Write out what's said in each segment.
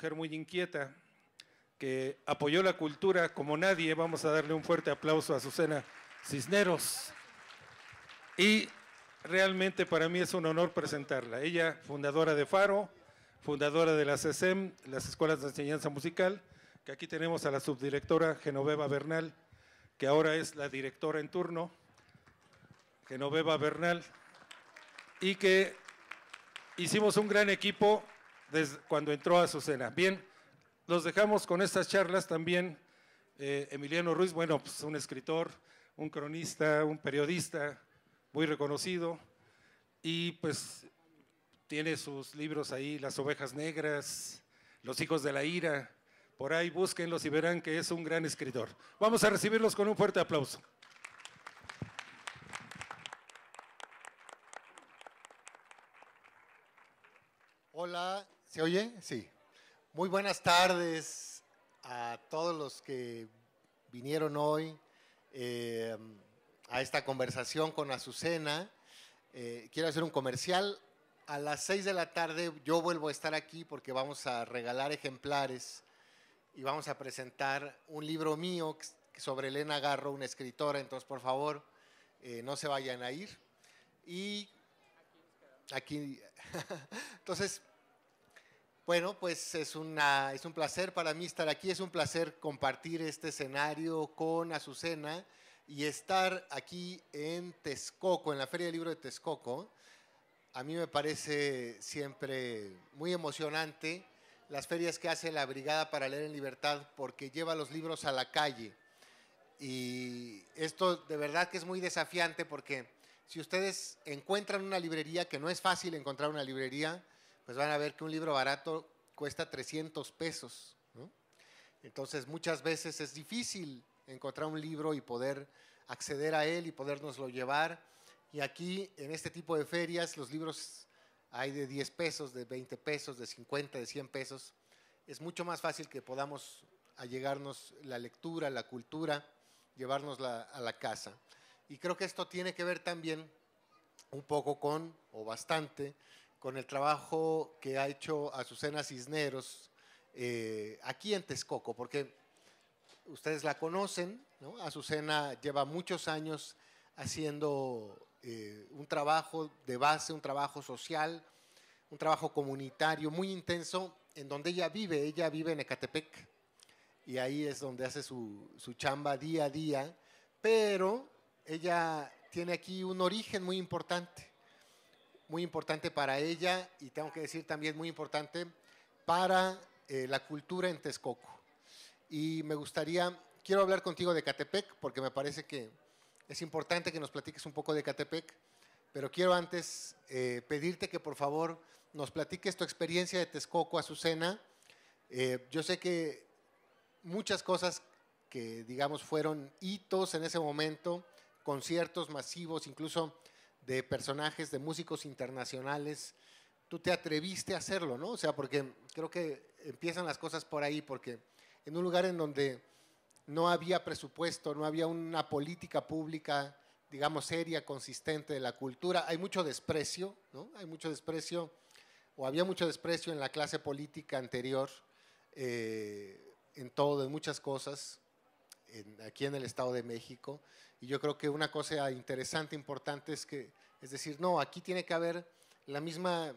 mujer muy inquieta que apoyó la cultura como nadie. Vamos a darle un fuerte aplauso a Azucena Cisneros. Y realmente para mí es un honor presentarla. Ella, fundadora de Faro, fundadora de la CESEM, las Escuelas de Enseñanza Musical, que aquí tenemos a la subdirectora Genoveva Bernal, que ahora es la directora en turno, Genoveva Bernal, y que hicimos un gran equipo desde cuando entró a Azucena. Bien, los dejamos con estas charlas también. Eh, Emiliano Ruiz, bueno, pues un escritor, un cronista, un periodista muy reconocido y pues tiene sus libros ahí, Las ovejas negras, Los hijos de la ira, por ahí búsquenlos y verán que es un gran escritor. Vamos a recibirlos con un fuerte aplauso. Hola, ¿Se oye? Sí. Muy buenas tardes a todos los que vinieron hoy eh, a esta conversación con Azucena. Eh, quiero hacer un comercial. A las seis de la tarde yo vuelvo a estar aquí porque vamos a regalar ejemplares y vamos a presentar un libro mío sobre Elena Garro, una escritora. Entonces, por favor, eh, no se vayan a ir. Y aquí, entonces, bueno, pues es, un placer para mí estar aquí, es un placer compartir este escenario con Azucena y estar aquí en Texcoco, en la Feria del Libro de Texcoco. A mí me parece siempre muy emocionante las ferias que hace la Brigada para Leer en Libertad porque lleva los libros a la calle. Y esto de verdad que es muy desafiante porque si ustedes encuentran una librería, que no es fácil encontrar una librería, pues van a ver que un libro barato cuesta 300 pesos. Entonces muchas veces es difícil encontrar un libro y poder acceder a él y podernoslo llevar. Y aquí, en este tipo de ferias, los libros hay de 10 pesos, de 20 pesos, de 50, de 100 pesos. Es mucho más fácil que podamos allegarnos la lectura, la cultura, llevárnosla a la casa. Y creo que esto tiene que ver también un poco con, o bastante, con el trabajo que ha hecho Azucena Cisneros eh, aquí en Texcoco, porque ustedes la conocen, Azucena lleva muchos años haciendo eh, un trabajo de base, un trabajo social, un trabajo comunitario muy intenso en donde ella vive, ella vive en Ecatepec y ahí es donde hace su chamba día a día, pero ella tiene aquí un origen muy importante muy importante para ella y tengo que decir también muy importante para eh, la cultura en Texcoco. Y me gustaría, quiero hablar contigo de Catepec, porque me parece que es importante que nos platiques un poco de Catepec, pero quiero antes eh, pedirte que por favor nos platiques tu experiencia de Texcoco, Azucena. Eh, yo sé que muchas cosas que digamos fueron hitos en ese momento, conciertos masivos, incluso de personajes, de músicos internacionales, tú te atreviste a hacerlo, ¿no? O sea, porque creo que empiezan las cosas por ahí, porque en un lugar en donde no había presupuesto, no había una política pública, digamos, seria, consistente de la cultura, hay mucho desprecio, ¿no? Hay mucho desprecio, o había mucho desprecio en la clase política anterior, eh, en todo, en muchas cosas, aquí en el Estado de México. Y yo creo que una cosa interesante, importante es que, es decir, no, aquí tiene que haber la misma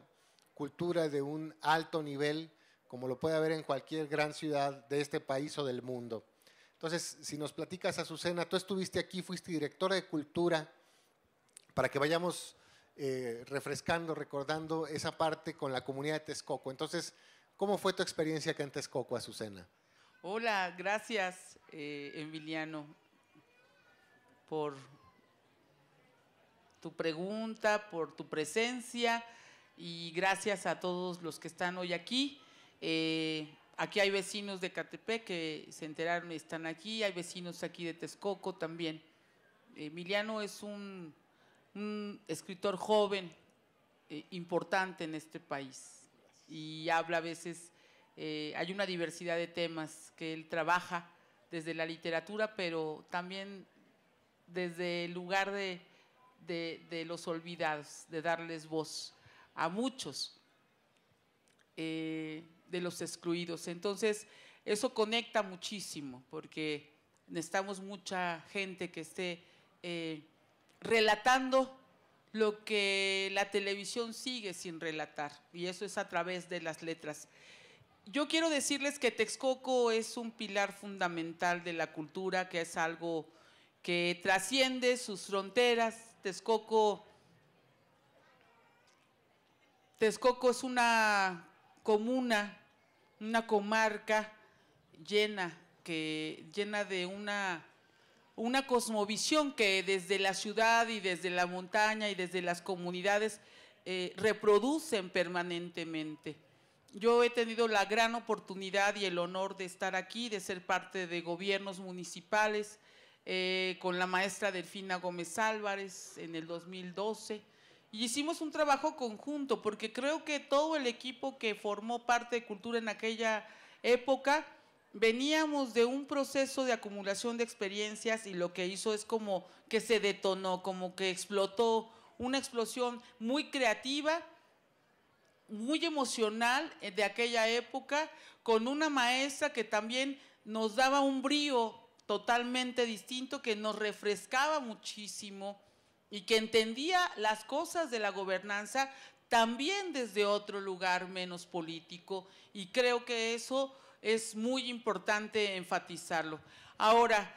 cultura de un alto nivel como lo puede haber en cualquier gran ciudad de este país o del mundo. Entonces, si nos platicas, Azucena, tú estuviste aquí, fuiste directora de cultura, para que vayamos eh, refrescando, recordando esa parte con la comunidad de Texcoco. Entonces, ¿cómo fue tu experiencia acá en Texcoco, Azucena? Hola, gracias, eh, Emiliano por tu pregunta, por tu presencia y gracias a todos los que están hoy aquí. Eh, aquí hay vecinos de Catepec que se enteraron y están aquí, hay vecinos aquí de Texcoco también. Emiliano es un, escritor joven, eh, importante en este país y habla a veces, eh, hay una diversidad de temas que él trabaja desde la literatura, pero también desde el lugar de, los olvidados, de darles voz a muchos eh, de los excluidos. Entonces, eso conecta muchísimo, porque necesitamos mucha gente que esté eh, relatando lo que la televisión sigue sin relatar, y eso es a través de las letras. Yo quiero decirles que Texcoco es un pilar fundamental de la cultura, que es algo que trasciende sus fronteras. Texcoco, es una comuna, una comarca llena, que, llena de una, cosmovisión que desde la ciudad y desde la montaña y desde las comunidades eh, reproducen permanentemente. Yo he tenido la gran oportunidad y el honor de estar aquí, de ser parte de gobiernos municipales, eh, con la maestra Delfina Gómez Álvarez en el 2012. Y hicimos un trabajo conjunto, porque creo que todo el equipo que formó parte de Cultura en aquella época, veníamos de un proceso de acumulación de experiencias y lo que hizo es como que se detonó, como que explotó una explosión muy creativa, muy emocional eh, de aquella época, con una maestra que también nos daba un brío totalmente distinto que nos refrescaba muchísimo y que entendía las cosas de la gobernanza también desde otro lugar menos político y creo que eso es muy importante enfatizarlo. Ahora,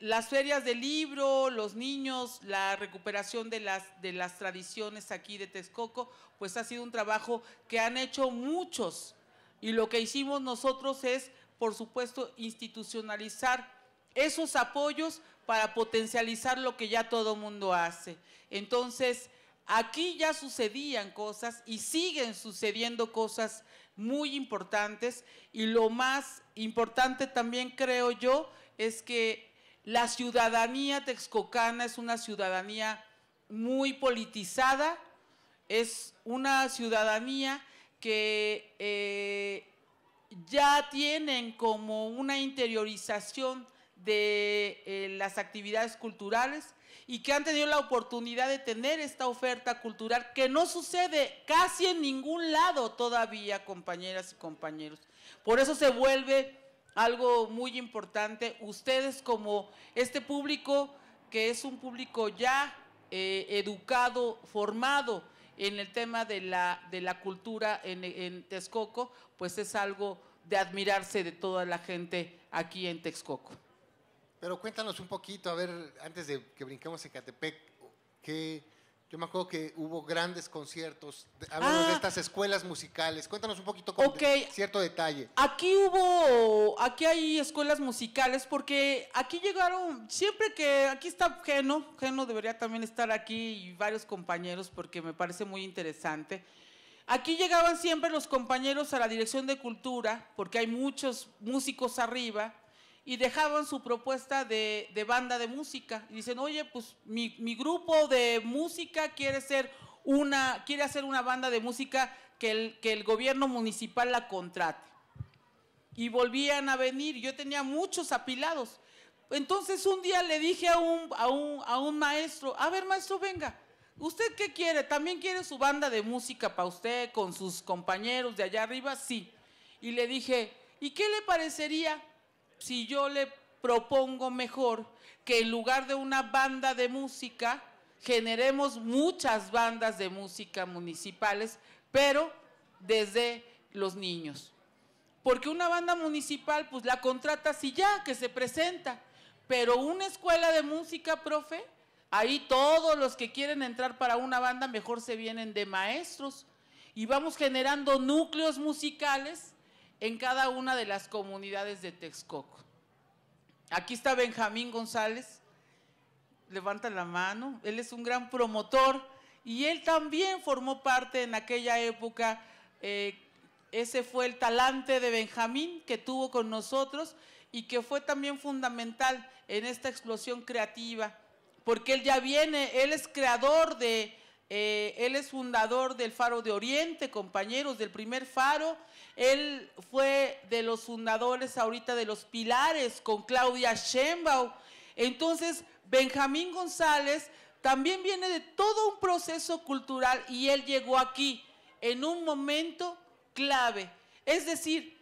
las ferias de libro, los niños, la recuperación de las, de las tradiciones aquí de Texcoco, pues ha sido un trabajo que han hecho muchos y lo que hicimos nosotros es, por supuesto, institucionalizar esos apoyos para potencializar lo que ya todo mundo hace. Entonces, aquí ya sucedían cosas y siguen sucediendo cosas muy importantes y lo más importante también creo yo es que la ciudadanía texcocana es una ciudadanía muy politizada, es una ciudadanía que eh, ya tienen como una interiorización de eh, las actividades culturales y que han tenido la oportunidad de tener esta oferta cultural que no sucede casi en ningún lado todavía, compañeras y compañeros. Por eso se vuelve algo muy importante. Ustedes como este público, que es un público ya eh, educado, formado en el tema de la, cultura en Texcoco, pues es algo de admirarse de toda la gente aquí en Texcoco. Pero cuéntanos un poquito, a ver, antes de que brinquemos en Catepec, que yo me acuerdo que hubo grandes conciertos, hablamos de ah. estas escuelas musicales. Cuéntanos un poquito con cierto detalle. Aquí hubo, aquí hay escuelas musicales porque aquí llegaron, siempre que aquí está Geno, Geno debería también estar aquí y varios compañeros porque me parece muy interesante. Aquí llegaban siempre los compañeros a la Dirección de Cultura porque hay muchos músicos arriba y dejaban su propuesta de, de banda de música. Y dicen, oye, pues mi, grupo de música quiere ser una, quiere hacer una banda de música que el, que el gobierno municipal la contrate. Y volvían a venir, yo tenía muchos apilados. Entonces un día le dije a un, a un, a un maestro, a ver maestro, venga, ¿usted qué quiere? ¿También quiere su banda de música para usted con sus compañeros de allá arriba? Sí. Y le dije, ¿y qué le parecería si yo le propongo mejor que en lugar de una banda de música, generemos muchas bandas de música municipales, pero desde los niños. Porque una banda municipal, pues la contrata y ya, que se presenta. Pero una escuela de música, profe, ahí todos los que quieren entrar para una banda mejor se vienen de maestros. Y vamos generando núcleos musicales en cada una de las comunidades de Texcoco. Aquí está Benjamín González, levanta la mano, él es un gran promotor y él también formó parte en aquella época, eh, ese fue el talante de Benjamín que tuvo con nosotros y que fue también fundamental en esta explosión creativa, porque él ya viene, él es creador de eh, él es fundador del Faro de Oriente, compañeros, del primer faro. Él fue de los fundadores ahorita de los Pilares con Claudia Schembau. Entonces, Benjamín González también viene de todo un proceso cultural y él llegó aquí en un momento clave. Es decir,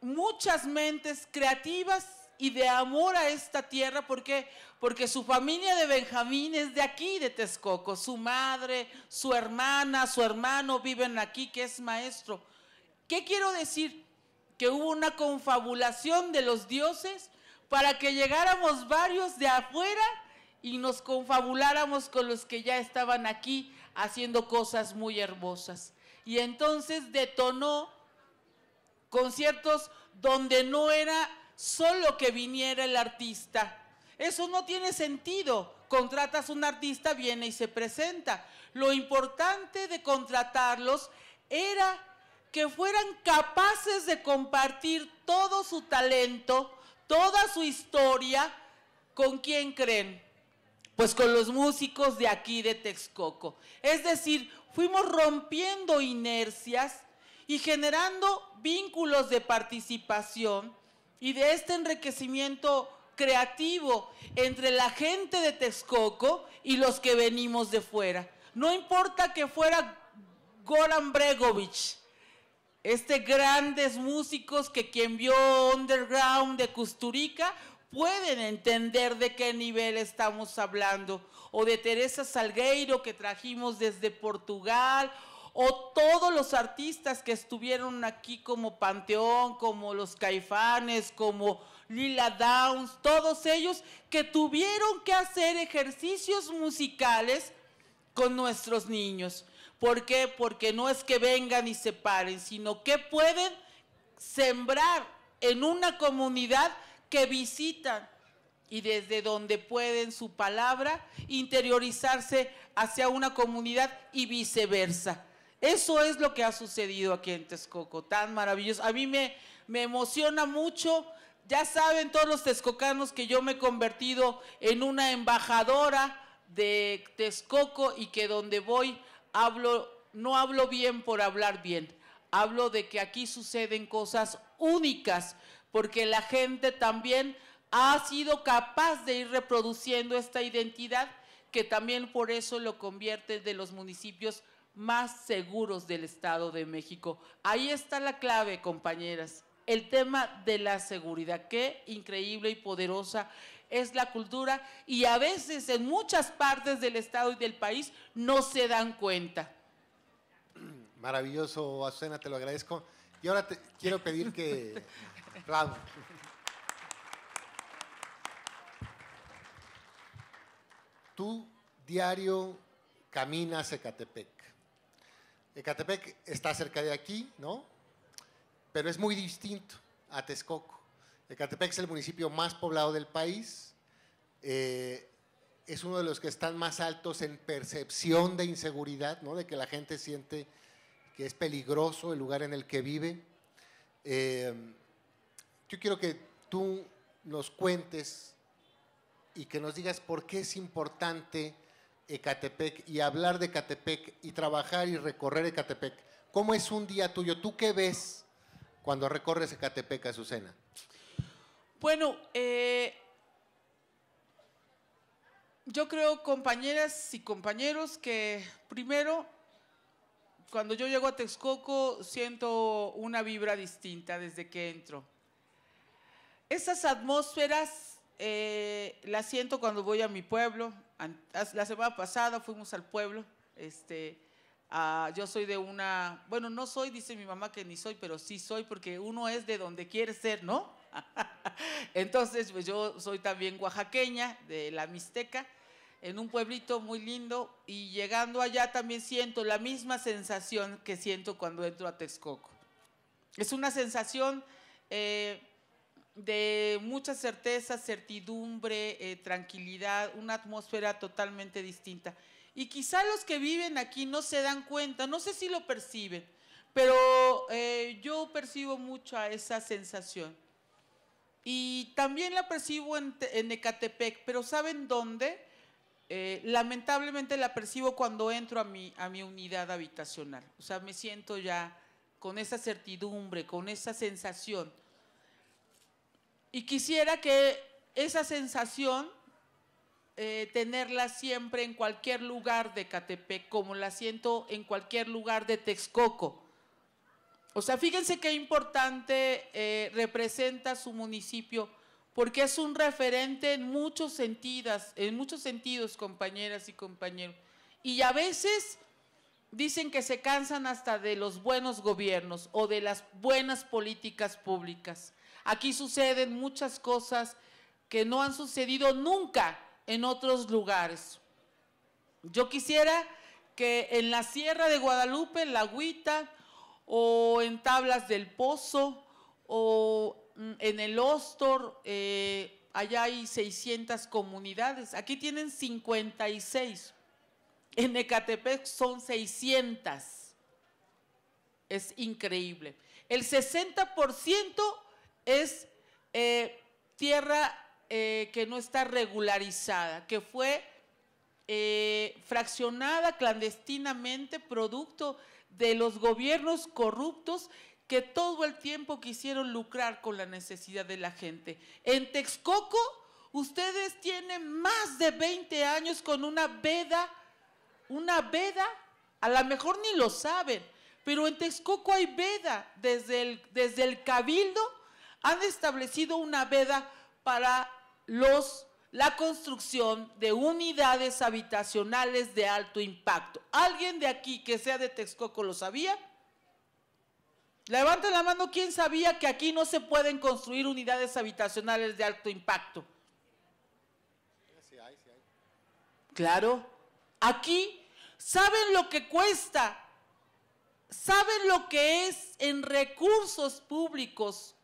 muchas mentes creativas y de amor a esta tierra, ¿por qué? Porque su familia de Benjamín es de aquí, de Texcoco, su madre, su hermana, su hermano viven aquí, que es maestro. ¿Qué quiero decir? Que hubo una confabulación de los dioses para que llegáramos varios de afuera y nos confabuláramos con los que ya estaban aquí haciendo cosas muy hermosas. Y entonces detonó conciertos donde no era solo que viniera el artista. Eso no tiene sentido. Contratas un artista, viene y se presenta. Lo importante de contratarlos era que fueran capaces de compartir todo su talento, toda su historia, ¿con quién creen? Pues con los músicos de aquí de Texcoco. Es decir, fuimos rompiendo inercias y generando vínculos de participación y de este enriquecimiento creativo entre la gente de Texcoco y los que venimos de fuera. No importa que fuera Goran Bregovic, este grandes músicos que quien vio Underground de Custurica pueden entender de qué nivel estamos hablando, o de Teresa Salgueiro que trajimos desde Portugal, o todos los artistas que estuvieron aquí como Panteón, como los Caifanes, como Lila Downs, todos ellos que tuvieron que hacer ejercicios musicales con nuestros niños. ¿Por qué? Porque no es que vengan y se paren, sino que pueden sembrar en una comunidad que visitan y desde donde pueden su palabra interiorizarse hacia una comunidad y viceversa. Eso es lo que ha sucedido aquí en Texcoco, tan maravilloso. A mí me, me emociona mucho. Ya saben todos los texcocanos que yo me he convertido en una embajadora de Texcoco y que donde voy hablo, no hablo bien por hablar bien, hablo de que aquí suceden cosas únicas, porque la gente también ha sido capaz de ir reproduciendo esta identidad que también por eso lo convierte de los municipios más seguros del Estado de México. Ahí está la clave, compañeras. El tema de la seguridad, qué increíble y poderosa es la cultura y a veces en muchas partes del Estado y del país no se dan cuenta. Maravilloso, Azucena, te lo agradezco. Y ahora te quiero pedir que... Bravo. Tú diario caminas Ecatepec. Ecatepec está cerca de aquí, ¿no? Pero es muy distinto a Texcoco. Ecatepec es el municipio más poblado del país, eh, es uno de los que están más altos en percepción de inseguridad, ¿no? De que la gente siente que es peligroso el lugar en el que vive. Eh, yo quiero que tú nos cuentes y que nos digas por qué es importante Ecatepec y hablar de Ecatepec y trabajar y recorrer Ecatepec. ¿Cómo es un día tuyo? ¿Tú qué ves cuando recorres Ecatepec, Azucena? Bueno, eh, yo creo, compañeras y compañeros, que primero, cuando yo llego a Texcoco, siento una vibra distinta desde que entro. Esas atmósferas eh, las siento cuando voy a mi pueblo, la semana pasada fuimos al pueblo, este, ah, yo soy de una, bueno, no soy, dice mi mamá que ni soy, pero sí soy porque uno es de donde quiere ser, ¿no? Entonces, pues yo soy también oaxaqueña, de la Mixteca, en un pueblito muy lindo y llegando allá también siento la misma sensación que siento cuando entro a Texcoco. Es una sensación... Eh, de mucha certeza, certidumbre, eh, tranquilidad, una atmósfera totalmente distinta. Y quizá los que viven aquí no se dan cuenta, no sé si lo perciben, pero eh, yo percibo mucho esa sensación. Y también la percibo en, Ecatepec, pero ¿saben dónde? Eh, lamentablemente la percibo cuando entro a mi, a mi unidad habitacional. O sea, me siento ya con esa certidumbre, con esa sensación y quisiera que esa sensación eh, tenerla siempre en cualquier lugar de Catepec, como la siento en cualquier lugar de Texcoco. O sea, fíjense qué importante eh, representa su municipio, porque es un referente en muchos sentidos, en muchos sentidos, compañeras y compañeros. Y a veces dicen que se cansan hasta de los buenos gobiernos o de las buenas políticas públicas. Aquí suceden muchas cosas que no han sucedido nunca en otros lugares. Yo quisiera que en la Sierra de Guadalupe, en la Agüita, o en Tablas del Pozo, o mm, en el Ostor, eh, allá hay 600 comunidades. Aquí tienen 56. En Ecatepec son 600. Es increíble. El 60% es eh, tierra eh, que no está regularizada, que fue eh, fraccionada clandestinamente producto de los gobiernos corruptos que todo el tiempo quisieron lucrar con la necesidad de la gente. En Texcoco, ustedes tienen más de 20 años con una veda, una veda, a lo mejor ni lo saben, pero en Texcoco hay veda desde desde el cabildo han establecido una veda para los la construcción de unidades habitacionales de alto impacto. ¿Alguien de aquí que sea de Texcoco lo sabía? Levanten la mano ¿quién sabía que aquí no se pueden construir unidades habitacionales de alto impacto. Claro, aquí saben lo que cuesta, saben lo que es en recursos públicos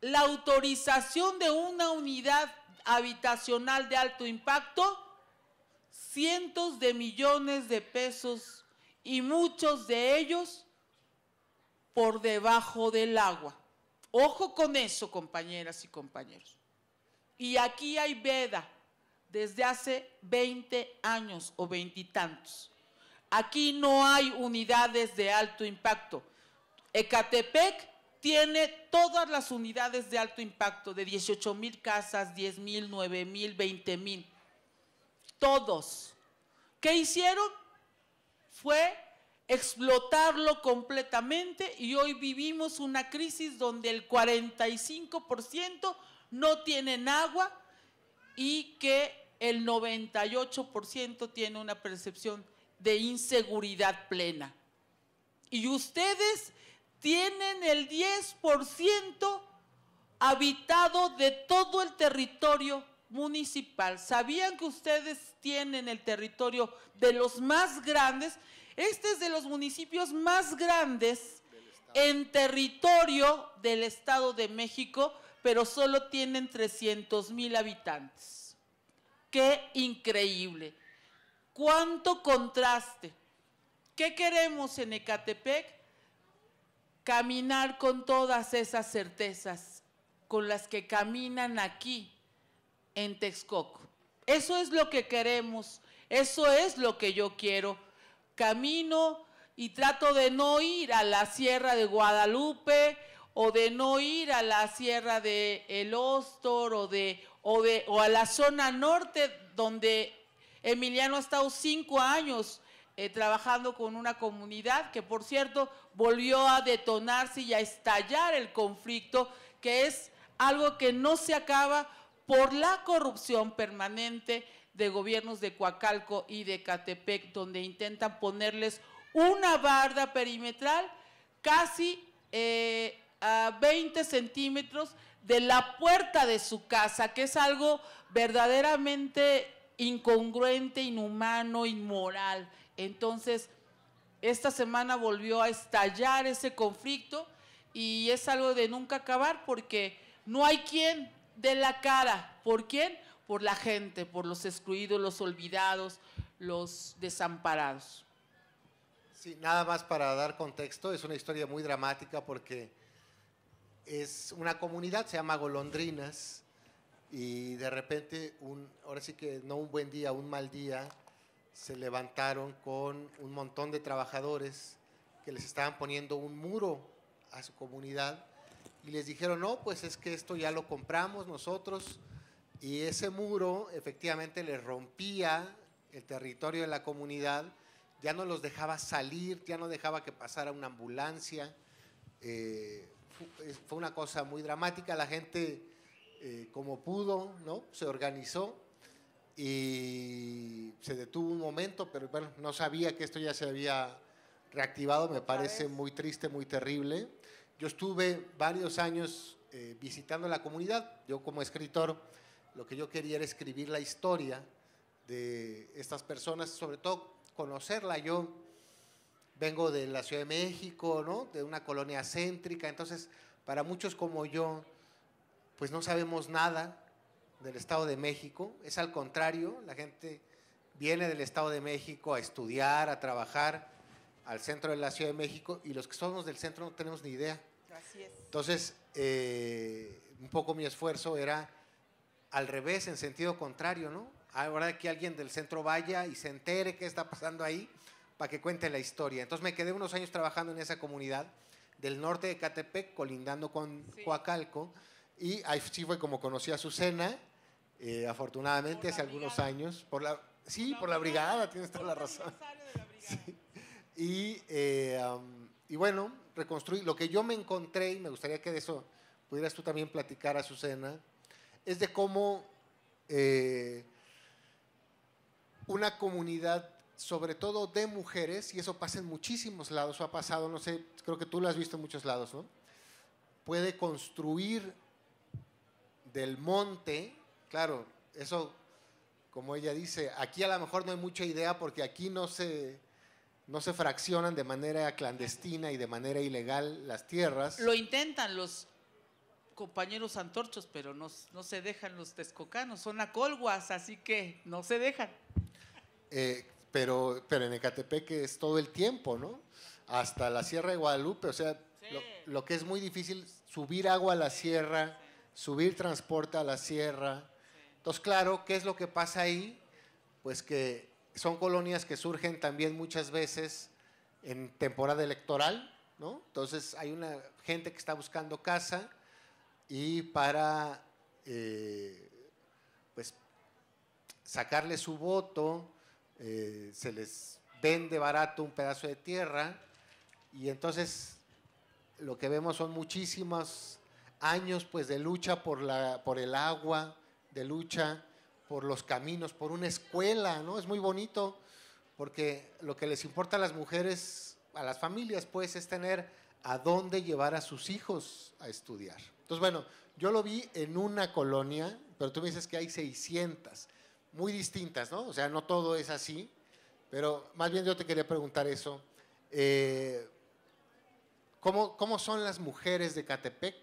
la autorización de una unidad habitacional de alto impacto, cientos de millones de pesos y muchos de ellos por debajo del agua. Ojo con eso, compañeras y compañeros. Y aquí hay veda desde hace 20 años o veintitantos. Aquí no hay unidades de alto impacto. Ecatepec tiene todas las unidades de alto impacto, de 18 mil casas, 10 mil, 9 mil, 20 mil. Todos. ¿Qué hicieron? Fue explotarlo completamente y hoy vivimos una crisis donde el 45% no tienen agua y que el 98% tiene una percepción de inseguridad plena. Y ustedes tienen el 10% habitado de todo el territorio municipal. ¿Sabían que ustedes tienen el territorio de los más grandes? Este es de los municipios más grandes en territorio del Estado de México, pero solo tienen 300 mil habitantes. ¡Qué increíble! ¡Cuánto contraste! ¿Qué queremos en Ecatepec? caminar con todas esas certezas con las que caminan aquí en Texcoco. Eso es lo que queremos, eso es lo que yo quiero. Camino y trato de no ir a la Sierra de Guadalupe o de no ir a la Sierra de El Ostor o, de, de, o a la zona norte donde Emiliano ha estado cinco años eh, trabajando con una comunidad que, por cierto, volvió a detonarse y a estallar el conflicto, que es algo que no se acaba por la corrupción permanente de gobiernos de Coacalco y de Catepec, donde intentan ponerles una barda perimetral casi eh, a 20 centímetros de la puerta de su casa, que es algo verdaderamente incongruente, inhumano, inmoral. Entonces, esta semana volvió a estallar ese conflicto y es algo de nunca acabar porque no hay quien de la cara. ¿Por quién? Por la gente, por los excluidos, los olvidados, los desamparados. Sí, nada más para dar contexto, es una historia muy dramática porque es una comunidad, se llama Golondrinas, y de repente, un, ahora sí que no un buen día, un mal día, se levantaron con un montón de trabajadores que les estaban poniendo un muro a su comunidad y les dijeron, no, pues es que esto ya lo compramos nosotros y ese muro efectivamente les rompía el territorio de la comunidad, ya no los dejaba salir, ya no dejaba que pasara una ambulancia. Eh, fue una cosa muy dramática, la gente eh, como pudo, ¿no? Se organizó y se detuvo un momento, pero bueno, no sabía que esto ya se había reactivado, me parece muy triste, muy terrible. Yo estuve varios años eh, visitando la comunidad, yo como escritor lo que yo quería era escribir la historia de estas personas, sobre todo conocerla yo. Vengo de la Ciudad de México, ¿no? De una colonia céntrica, entonces para muchos como yo, pues no sabemos nada del Estado de México, es al contrario, la gente viene del Estado de México a estudiar, a trabajar al centro de la Ciudad de México y los que somos del centro no tenemos ni idea. Entonces, eh, un poco mi esfuerzo era al revés, en sentido contrario, ¿no? Ahora que alguien del centro vaya y se entere qué está pasando ahí para que cuente la historia. Entonces me quedé unos años trabajando en esa comunidad del norte de Catepec, colindando con Coacalco, y ahí sí fue como conocí a Susana eh, afortunadamente, hace algunos años, por la, sí, por la brigada, tienes toda la razón. Eh, y, bueno, reconstruir lo que yo me encontré, y me gustaría que de eso pudieras tú también platicar, a Azucena, es de cómo eh, una comunidad sobre todo de mujeres, y eso pasa en muchísimos lados, o ha pasado, no sé, creo que tú lo has visto en muchos lados, ¿no? Puede construir del monte Claro, eso, como ella dice, aquí a lo mejor no hay mucha idea porque aquí no se, no se fraccionan de manera clandestina y de manera ilegal las tierras. Lo intentan los compañeros antorchos, pero no, se dejan los texcocanos, son acolguas, así que no se dejan. Eh, pero, pero en Ecatepec es todo el tiempo, ¿no? Hasta la Sierra de Guadalupe, o sea, lo, lo, que es muy difícil, subir agua a la sierra, subir transporte a la sierra, entonces, claro, ¿qué es lo que pasa ahí? Pues que son colonias que surgen también muchas veces en temporada electoral, ¿no? Entonces hay una gente que está buscando casa y para eh, pues sacarle su voto eh, se les vende barato un pedazo de tierra y entonces lo que vemos son muchísimos años pues de lucha por por el agua, de lucha, por los caminos, por una escuela, ¿no? Es muy bonito, porque lo que les importa a las mujeres, a las familias, pues, es tener a dónde llevar a sus hijos a estudiar. Entonces, bueno, yo lo vi en una colonia, pero tú me dices que hay 600, muy distintas, ¿no? O sea, no todo es así, pero más bien yo te quería preguntar eso. Eh, ¿cómo, ¿Cómo son las mujeres de Catepec?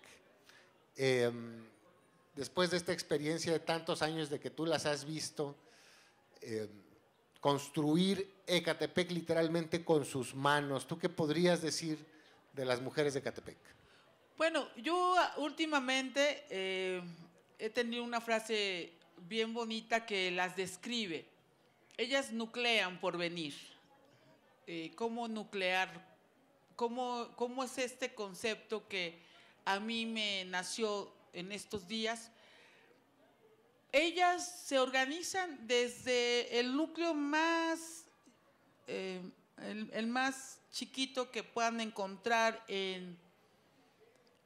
Em, después de esta experiencia de tantos años de que tú las has visto, eh, construir Ecatepec literalmente con sus manos, ¿tú qué podrías decir de las mujeres de Ecatepec? Bueno, yo ah, últimamente eh, he tenido una frase bien bonita que las describe. Ellas nuclean por venir. Eh, ¿Cómo nuclear? ¿Cómo, ¿Cómo es este concepto que a mí me nació en estos días, ellas se organizan desde el núcleo más, eh, el, más chiquito que puedan encontrar en,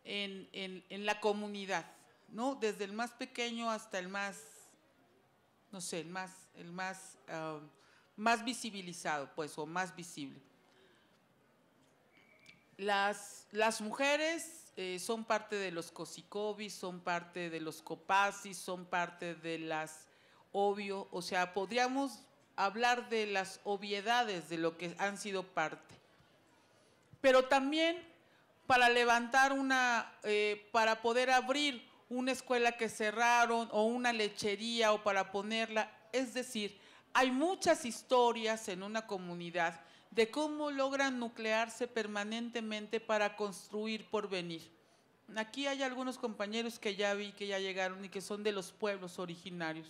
en, la comunidad, ¿no? Desde el más pequeño hasta el más, no sé, el más, el más, um, más visibilizado, pues, o más visible. Las, las mujeres eh, son parte de los cosicobis, son parte de los copasis, son parte de las obvio, o sea, podríamos hablar de las obviedades de lo que han sido parte. Pero también para levantar una, eh, para poder abrir una escuela que cerraron o una lechería o para ponerla, es decir, hay muchas historias en una comunidad de cómo logran nuclearse permanentemente para construir porvenir. Aquí hay algunos compañeros que ya vi, que ya llegaron y que son de los pueblos originarios.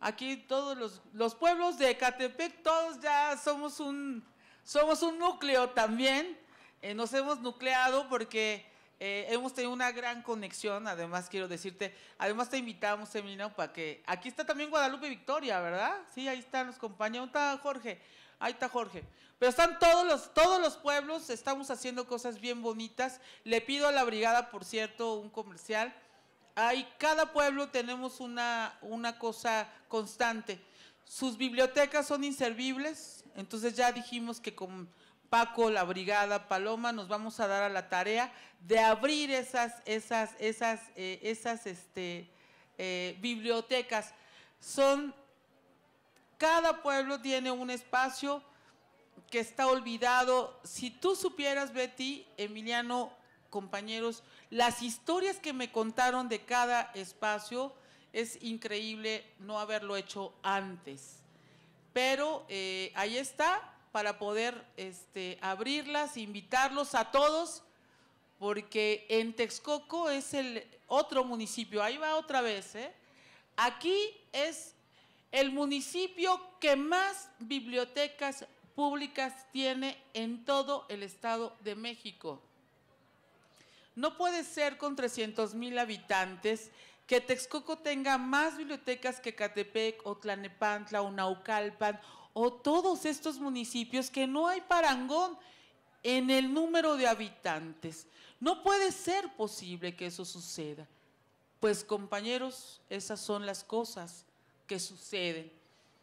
Aquí todos los, pueblos de Ecatepec, todos ya somos un, somos un núcleo también. Eh, nos hemos nucleado porque eh, hemos tenido una gran conexión. Además, quiero decirte, además te invitamos, Emilio, para que... Aquí está también Guadalupe Victoria, ¿verdad? Sí, ahí están los compañeros. ¿Dónde está Jorge? ahí está Jorge. Pero están todos los, todos los pueblos, estamos haciendo cosas bien bonitas. Le pido a la brigada, por cierto, un comercial. Ahí cada pueblo tenemos una, una cosa constante. Sus bibliotecas son inservibles, entonces ya dijimos que con Paco, la Brigada Paloma, nos vamos a dar a la tarea de abrir esas, esas, esas, eh, esas este, eh, bibliotecas. Son cada pueblo tiene un espacio que está olvidado. Si tú supieras, Betty, Emiliano, compañeros, las historias que me contaron de cada espacio, es increíble no haberlo hecho antes. Pero eh, ahí está para poder este, abrirlas, invitarlos a todos, porque en Texcoco es el otro municipio, ahí va otra vez, ¿eh? aquí es el municipio que más bibliotecas públicas tiene en todo el Estado de México. No puede ser con 300 mil habitantes que Texcoco tenga más bibliotecas que Catepec o Tlanepantla o Naucalpan o todos estos municipios que no hay parangón en el número de habitantes. No puede ser posible que eso suceda. Pues compañeros, esas son las cosas que suceden.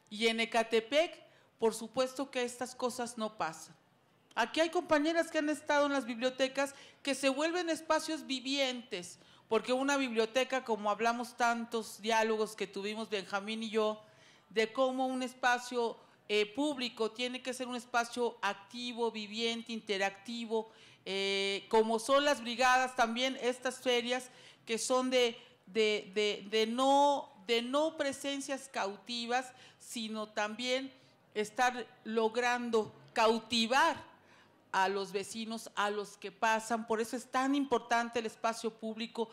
Y en Ecatepec, por supuesto que estas cosas no pasan. Aquí hay compañeras que han estado en las bibliotecas que se vuelven espacios vivientes, porque una biblioteca, como hablamos tantos diálogos que tuvimos Benjamín y yo, de cómo un espacio eh, público tiene que ser un espacio activo, viviente, interactivo, eh, como son las brigadas, también estas ferias que son de, de, de no de no presencias cautivas, sino también estar logrando cautivar a los vecinos, a los que pasan. Por eso es tan importante el espacio público.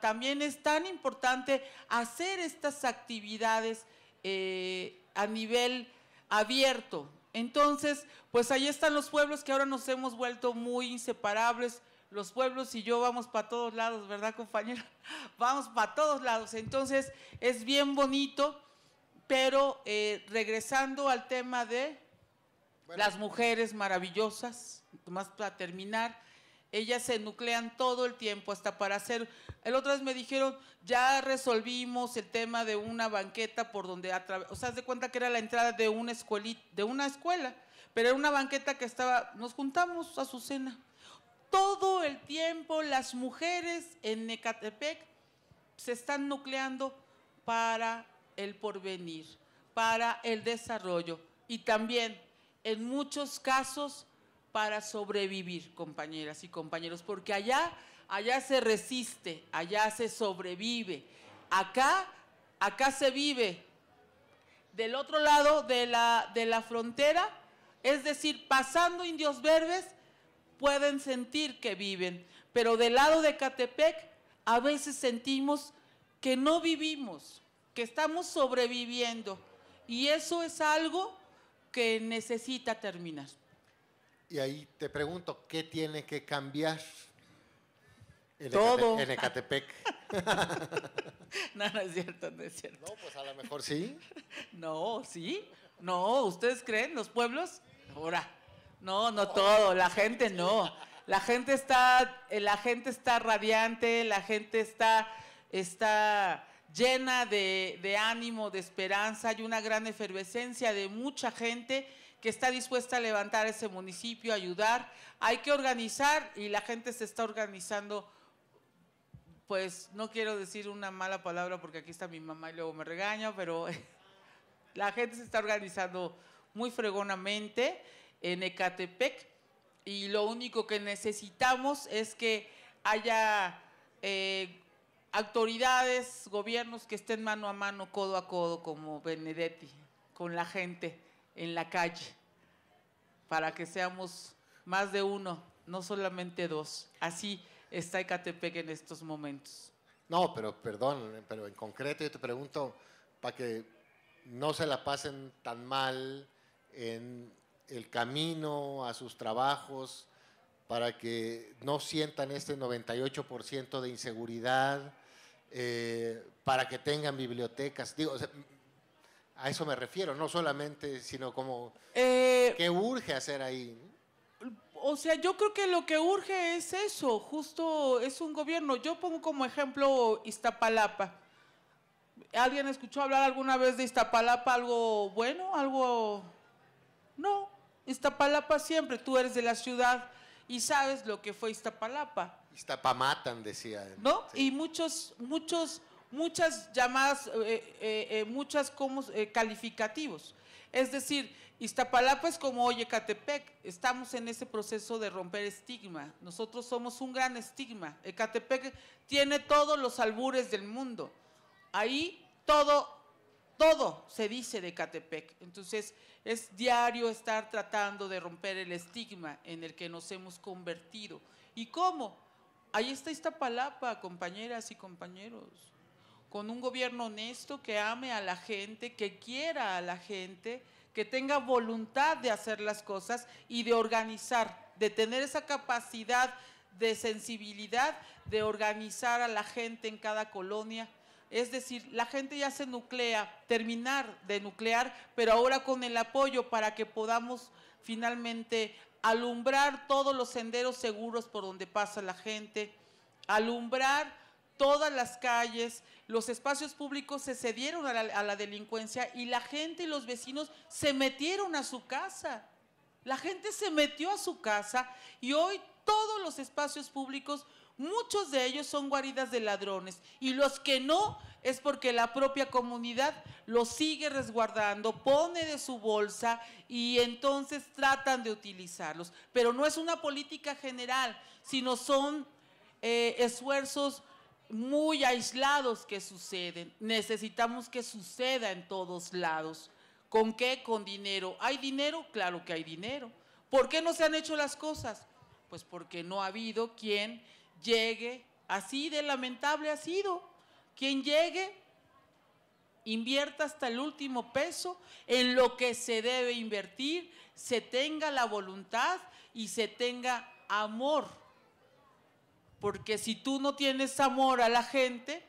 también es tan importante hacer estas actividades eh, a nivel abierto. Entonces, pues ahí están los pueblos que ahora nos hemos vuelto muy inseparables los pueblos y yo vamos para todos lados, ¿verdad, compañero? Vamos para todos lados. Entonces, es bien bonito, pero eh, regresando al tema de las mujeres maravillosas, más para terminar, ellas se nuclean todo el tiempo, hasta para hacer. El otro vez me dijeron, ya resolvimos el tema de una banqueta por donde O sea, de cuenta que era la entrada de una, de una escuela, pero era una banqueta que estaba. Nos juntamos a su cena todo el tiempo las mujeres en Necatepec se están nucleando para el porvenir, para el desarrollo y también en muchos casos para sobrevivir, compañeras y compañeros, porque allá, allá se resiste, allá se sobrevive. Acá, acá se vive. Del otro lado de la, de la frontera, es decir, pasando Indios Verdes, pueden sentir que viven, pero del lado de Catepec a veces sentimos que no vivimos, que estamos sobreviviendo y eso es algo que necesita terminar. Y ahí te pregunto, ¿qué tiene que cambiar? En Ecatepec. no, no es cierto, no es cierto. No, pues a lo mejor sí. no, sí. No, ¿ustedes creen los pueblos? Ahora. No, no todo, la gente no. La gente está, eh, la gente está radiante, la gente está, llena de, ánimo, de esperanza, hay una gran efervescencia de mucha gente que está dispuesta a levantar ese municipio, ayudar. Hay que organizar y la gente se está organizando pues no quiero decir una mala palabra porque aquí está mi mamá y luego me regaño, pero la gente se está organizando muy fregonamente en Ecatepec y lo único que necesitamos es que haya eh, autoridades, gobiernos que estén mano a mano, codo a codo, como Benedetti, con la gente en la calle, para que seamos más de uno, no solamente dos. Así está Ecatepec en estos momentos. No, pero perdón, pero en concreto yo te pregunto, para que no se la pasen tan mal en el camino a sus trabajos para que no sientan este 98% de inseguridad, eh, para que tengan bibliotecas. Digo, a eso me refiero, no solamente, sino como eh, qué urge hacer ahí. O sea, yo creo que lo que urge es eso, justo es un gobierno. Yo pongo como ejemplo Iztapalapa. ¿Alguien escuchó hablar alguna vez de Iztapalapa algo bueno, algo no? Iztapalapa siempre, tú eres de la ciudad y sabes lo que fue Iztapalapa. Iztapamatan, decía. ¿No? Y muchos, muchos, muchas llamadas, eh, eh, eh, muchas como calificativos. Es decir, Iztapalapa es como Ecatepec, estamos en ese proceso de romper estigma. Nosotros somos un gran estigma. Ecatepec tiene todos los albures del mundo. Ahí todo todo se dice de Catepec. Entonces, es diario estar tratando de romper el estigma en el que nos hemos convertido. ¿Y cómo? Ahí está esta palapa, compañeras y compañeros, con un gobierno honesto que ame a la gente, que quiera a la gente, que tenga voluntad de hacer las cosas y de organizar, de tener esa capacidad de sensibilidad, de organizar a la gente en cada colonia, es decir, la gente ya se nuclea, terminar de nuclear, pero ahora con el apoyo para que podamos finalmente alumbrar todos los senderos seguros por donde pasa la gente, alumbrar todas las calles, los espacios públicos se cedieron a la, a la, delincuencia y la gente y los vecinos se metieron a su casa. La gente se metió a su casa y hoy todos los espacios públicos Muchos de ellos son guaridas de ladrones y los que no es porque la propia comunidad los sigue resguardando, pone de su bolsa y entonces tratan de utilizarlos. Pero no es una política general, sino son eh, esfuerzos muy aislados que suceden. Necesitamos que suceda en todos lados. ¿Con qué? Con dinero. ¿Hay dinero? Claro que hay dinero. ¿Por qué no se han hecho las cosas? Pues porque no ha habido quien llegue, así de lamentable ha sido, quien llegue invierta hasta el último peso en lo que se debe invertir, se tenga la voluntad y se tenga amor. Porque si tú no tienes amor a la gente,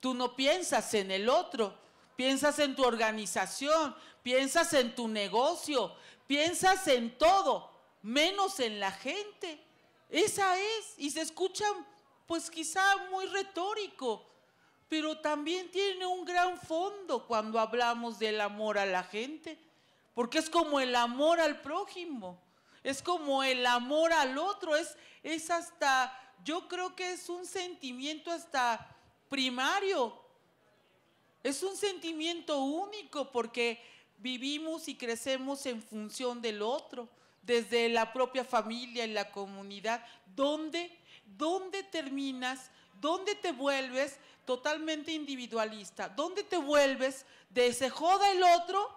tú no piensas en el otro, piensas en tu organización, piensas en tu negocio, piensas en todo, menos en la gente. Esa es, y se escucha pues quizá muy retórico, pero también tiene un gran fondo cuando hablamos del amor a la gente, porque es como el amor al prójimo, es como el amor al otro, es, es hasta, yo creo que es un sentimiento hasta primario, es un sentimiento único porque vivimos y crecemos en función del otro desde la propia familia, y la comunidad, ¿dónde, terminas? ¿Dónde te vuelves totalmente individualista? ¿Dónde te vuelves de ese joda el otro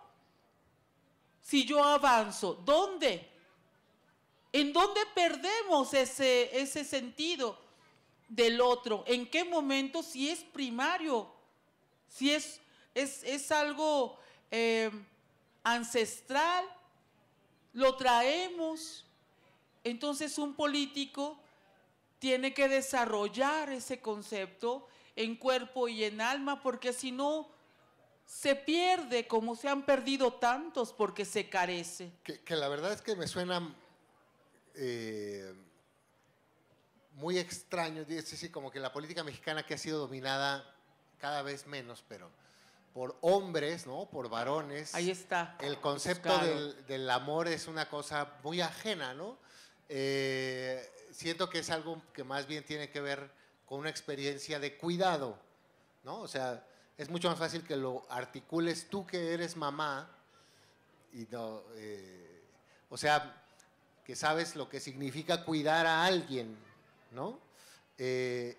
si yo avanzo? ¿Dónde? ¿En dónde perdemos ese, ese sentido del otro? ¿En qué momento si es primario? Si es, es, algo eh, ancestral, lo traemos. Entonces un político tiene que desarrollar ese concepto en cuerpo y en alma, porque si no, se pierde como se han perdido tantos porque se carece. Que, la verdad es que me suena eh, muy extraño, sí, sí, como que la política mexicana que ha sido dominada cada vez menos, pero por hombres, ¿no? Por varones. Ahí está. El concepto del, amor es una cosa muy ajena, ¿no? Eh, siento que es algo que más bien tiene que ver con una experiencia de cuidado, ¿no? O sea, es mucho más fácil que lo articules tú que eres mamá no, eh, o sea, que sabes lo que significa cuidar a alguien, ¿no? Eh,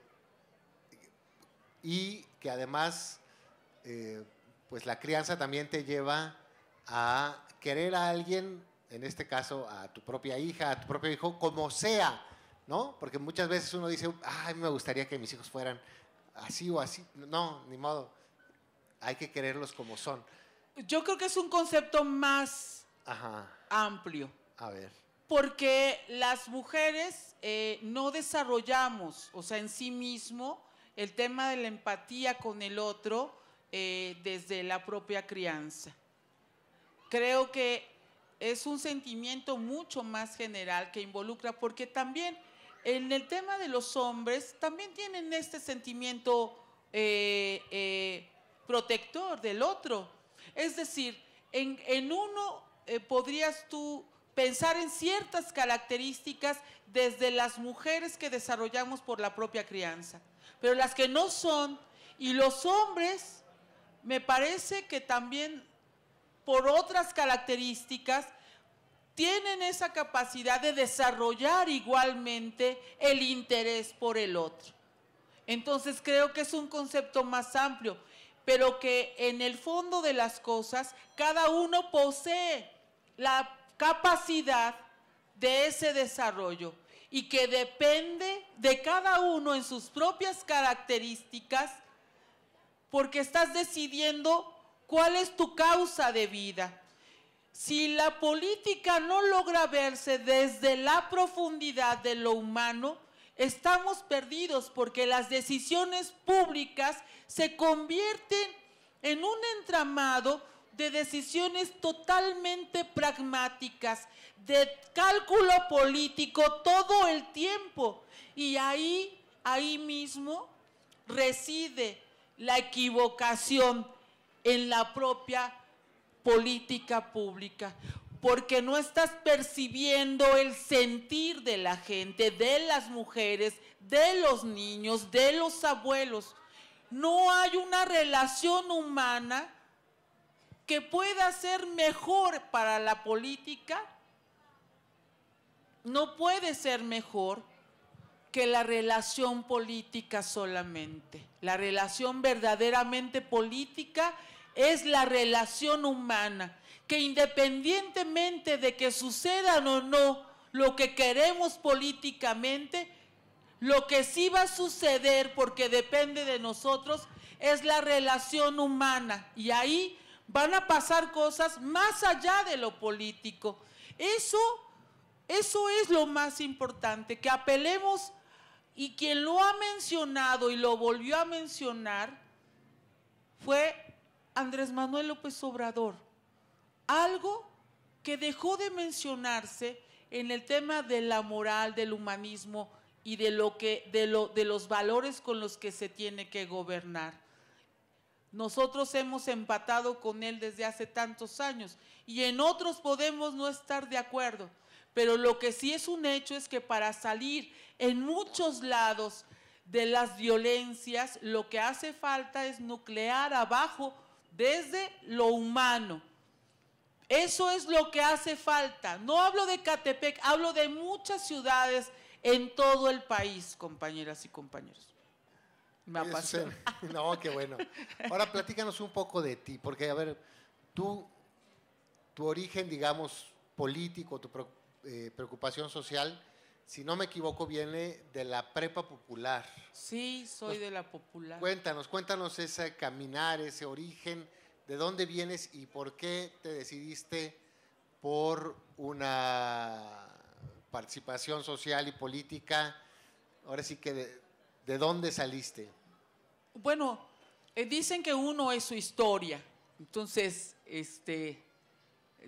y que además eh, pues la crianza también te lleva a querer a alguien, en este caso a tu propia hija, a tu propio hijo, como sea, ¿no? Porque muchas veces uno dice, ay, me gustaría que mis hijos fueran así o así. No, ni modo. Hay que quererlos como son. Yo creo que es un concepto más amplio. A ver. Porque las mujeres eh, no desarrollamos, o sea, en sí mismo, el tema de la empatía con el otro, eh, desde la propia crianza. Creo que es un sentimiento mucho más general que involucra, porque también en el tema de los hombres, también tienen este sentimiento eh, eh, protector del otro. Es decir, en, uno podrías tú pensar en ciertas características desde las mujeres que desarrollamos por la propia crianza, pero las que no son, y los hombres me parece que también por otras características tienen esa capacidad de desarrollar igualmente el interés por el otro. Entonces creo que es un concepto más amplio, pero que en el fondo de las cosas cada uno posee la capacidad de ese desarrollo y que depende de cada uno en sus propias características porque estás decidiendo cuál es tu causa de vida. Si la política no logra verse desde la profundidad de lo humano, estamos perdidos porque las decisiones públicas se convierten en un entramado de decisiones totalmente pragmáticas, de cálculo político todo el tiempo. Y ahí, ahí mismo reside la equivocación en la propia política pública, porque no estás percibiendo el sentir de la gente, de las mujeres, de los niños, de los abuelos. No hay una relación humana que pueda ser mejor para la política. No puede ser mejor que la relación política solamente. La relación verdaderamente política es la relación humana, que independientemente de que sucedan o no lo que queremos políticamente, lo que sí va a suceder, porque depende de nosotros, es la relación humana. Y ahí van a pasar cosas más allá de lo político. Eso, eso es lo más importante, que apelemos y quien lo ha mencionado y lo volvió a mencionar fue Andrés Manuel López Obrador. Algo que dejó de mencionarse en el tema de la moral, del humanismo y de, lo que, de, lo, de los valores con los que se tiene que gobernar. Nosotros hemos empatado con él desde hace tantos años y en otros podemos no estar de acuerdo, pero lo que sí es un hecho es que para salir en muchos lados de las violencias, lo que hace falta es nuclear abajo desde lo humano. Eso es lo que hace falta. No hablo de Catepec, hablo de muchas ciudades en todo el país, compañeras y compañeros. Me apasiona. No, qué bueno. Ahora platícanos un poco de ti, porque a ver, tú, tu origen, digamos, político, tu eh, preocupación social, si no me equivoco, viene de la prepa popular. Sí, soy pues, de la popular. Cuéntanos, cuéntanos ese caminar, ese origen, de dónde vienes y por qué te decidiste por una participación social y política. Ahora sí que, ¿de, dónde saliste? Bueno, eh, dicen que uno es su historia. Entonces, este,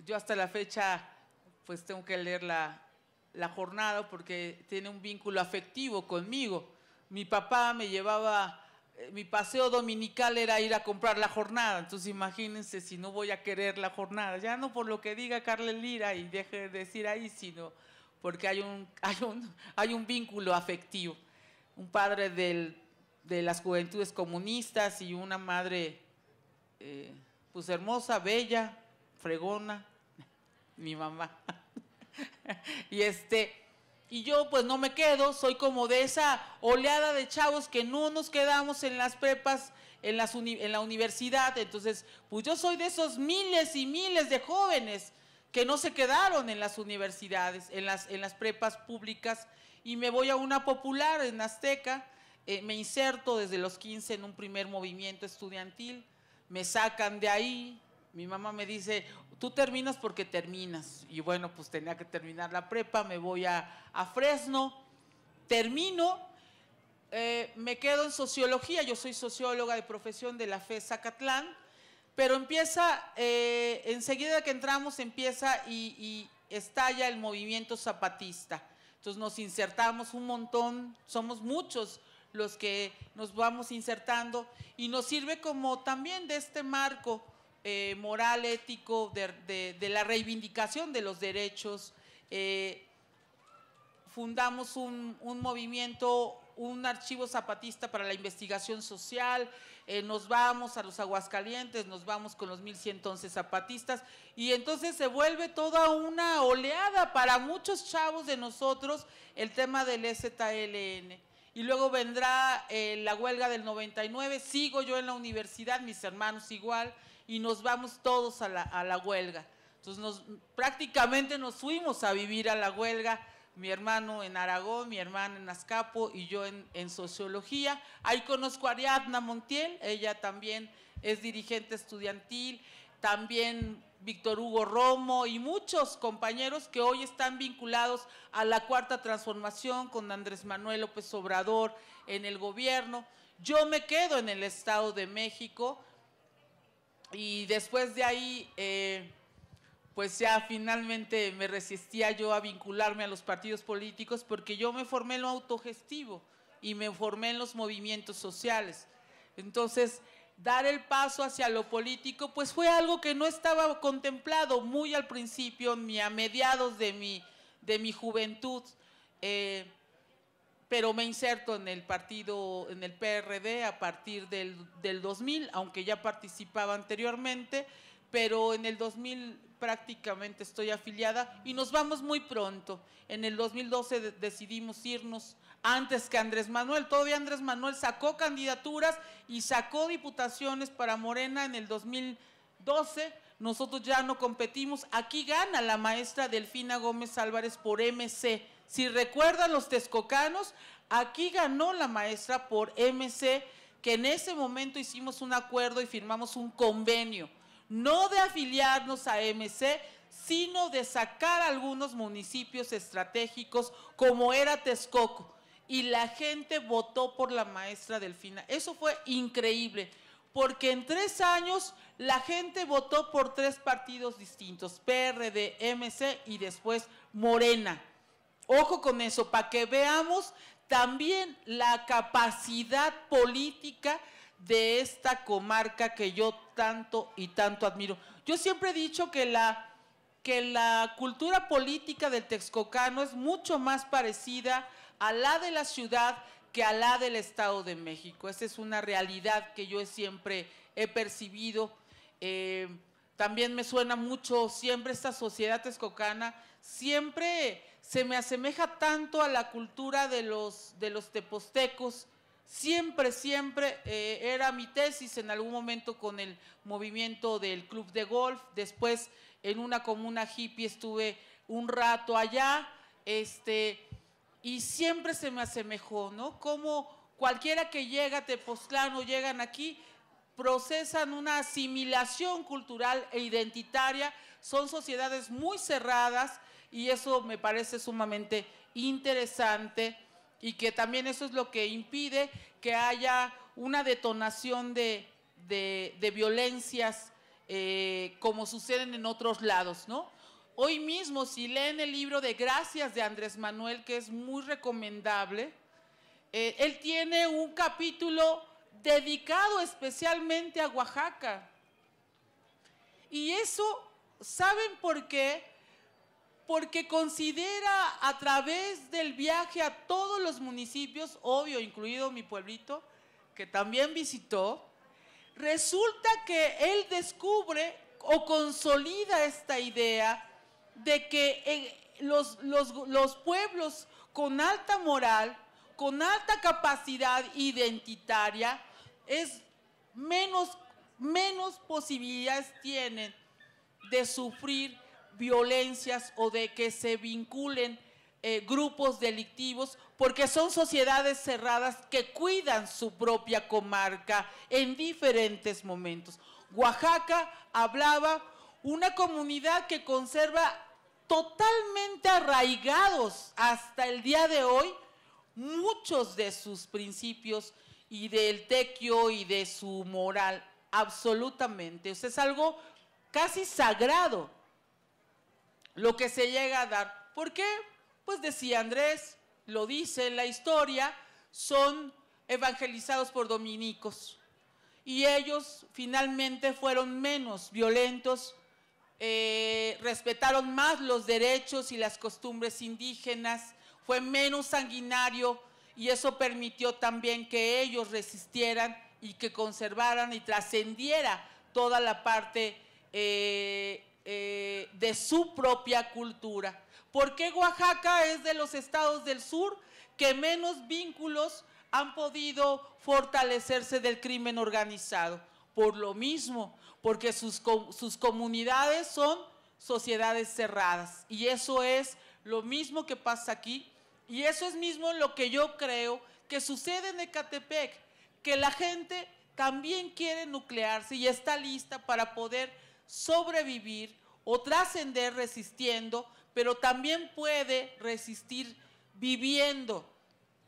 yo hasta la fecha pues tengo que leer la, jornada porque tiene un vínculo afectivo conmigo. Mi papá me llevaba, eh, mi paseo dominical era ir a comprar la jornada, entonces imagínense si no voy a querer la jornada, ya no por lo que diga Carla Lira y deje de decir ahí, sino porque hay un, hay un, vínculo afectivo. Un padre del, de las juventudes comunistas y una madre eh, pues hermosa, bella, fregona, mi mamá. y este, y yo pues no me quedo, soy como de esa oleada de chavos que no nos quedamos en las prepas, en, las en la universidad. Entonces, pues yo soy de esos miles y miles de jóvenes que no se quedaron en las universidades, en las, en las prepas públicas, y me voy a una popular en Azteca, eh, me inserto desde los 15 en un primer movimiento estudiantil, me sacan de ahí, mi mamá me dice, tú terminas porque terminas. Y bueno, pues tenía que terminar la prepa, me voy a, Fresno, termino, eh, me quedo en sociología, yo soy socióloga de profesión de la FE Zacatlán, pero empieza, eh, enseguida que entramos empieza y, y estalla el movimiento zapatista. Entonces nos insertamos un montón, somos muchos los que nos vamos insertando y nos sirve como también de este marco eh, moral, ético, de, la reivindicación de los derechos. Eh, fundamos un, movimiento, un archivo zapatista para la investigación social, eh, nos vamos a los Aguascalientes, nos vamos con los 1111 zapatistas y entonces se vuelve toda una oleada para muchos chavos de nosotros el tema del EZLN. Y luego vendrá la huelga del 99, sigo yo en la universidad, mis hermanos igual, y nos vamos todos a la, huelga. Entonces nos, prácticamente nos fuimos a vivir a la huelga, mi hermano en Aragón, mi hermana en Azcapo y yo en, en Sociología. Ahí conozco a Ariadna Montiel, ella también es dirigente estudiantil, también Víctor Hugo Romo y muchos compañeros que hoy están vinculados a la cuarta transformación con Andrés Manuel López Obrador en el gobierno. Yo me quedo en el Estado de México y después de ahí, eh, pues ya finalmente me resistía yo a vincularme a los partidos políticos porque yo me formé en lo autogestivo y me formé en los movimientos sociales. Entonces, dar el paso hacia lo político, pues fue algo que no estaba contemplado muy al principio, ni a mediados de mi, de mi juventud. Eh, pero me inserto en el partido, en el PRD a partir del, 2000, aunque ya participaba anteriormente, pero en el 2000 prácticamente estoy afiliada y nos vamos muy pronto. En el 2012 decidimos irnos antes que Andrés Manuel. Todavía Andrés Manuel sacó candidaturas y sacó diputaciones para Morena en el 2012. Nosotros ya no competimos. Aquí gana la maestra Delfina Gómez Álvarez por MC si recuerdan los texcocanos, aquí ganó la maestra por MC, que en ese momento hicimos un acuerdo y firmamos un convenio, no de afiliarnos a MC, sino de sacar algunos municipios estratégicos como era Texcoco. Y la gente votó por la maestra Delfina. Eso fue increíble, porque en tres años la gente votó por tres partidos distintos, PRD, MC y después Morena. Ojo con eso, para que veamos también la capacidad política de esta comarca que yo tanto y tanto admiro. Yo siempre he dicho que la, que la cultura política del Texcocano es mucho más parecida a la de la ciudad que a la del Estado de México. Esa es una realidad que yo siempre he percibido. Eh, también me suena mucho siempre esta sociedad texcocana, siempre se me asemeja tanto a la cultura de los, de los tepostecos. Siempre, siempre eh, era mi tesis en algún momento con el movimiento del club de golf. Después en una comuna hippie estuve un rato allá. Este, y siempre se me asemejó, ¿no? Como cualquiera que llega a Tepoztlán o llegan aquí, procesan una asimilación cultural e identitaria. Son sociedades muy cerradas y eso me parece sumamente interesante y que también eso es lo que impide que haya una detonación de, violencias eh, como suceden en otros lados, ¿no? Hoy mismo, si leen el libro de Gracias de Andrés Manuel, que es muy recomendable, eh, él tiene un capítulo dedicado especialmente a Oaxaca. Y eso, ¿saben por qué? porque considera a través del viaje a todos los municipios, obvio, incluido mi pueblito, que también visitó, resulta que él descubre o consolida esta idea de que eh, los, pueblos con alta moral, con alta capacidad identitaria, es menos, menos posibilidades tienen de sufrir violencias o de que se vinculen eh, grupos delictivos, porque son sociedades cerradas que cuidan su propia comarca en diferentes momentos. Oaxaca hablaba una comunidad que conserva totalmente arraigados hasta el día de hoy muchos de sus principios y del tequio y de su moral, absolutamente. es algo casi sagrado lo que se llega a dar. ¿Por qué? Pues decía Andrés, lo dice en la historia, son evangelizados por dominicos. Y ellos finalmente fueron menos violentos, eh, respetaron más los derechos y las costumbres indígenas, fue menos sanguinario y eso permitió también que ellos resistieran y que conservaran y trascendiera toda la parte eh, eh, de su propia cultura. ¿Por qué Oaxaca es de los estados del sur que menos vínculos han podido fortalecerse del crimen organizado? Por lo mismo, porque sus, sus comunidades son sociedades cerradas. Y eso es lo mismo que pasa aquí. Y eso es mismo lo que yo creo que sucede en Ecatepec, que la gente también quiere nuclearse y está lista para poder sobrevivir o trascender resistiendo, pero también puede resistir viviendo,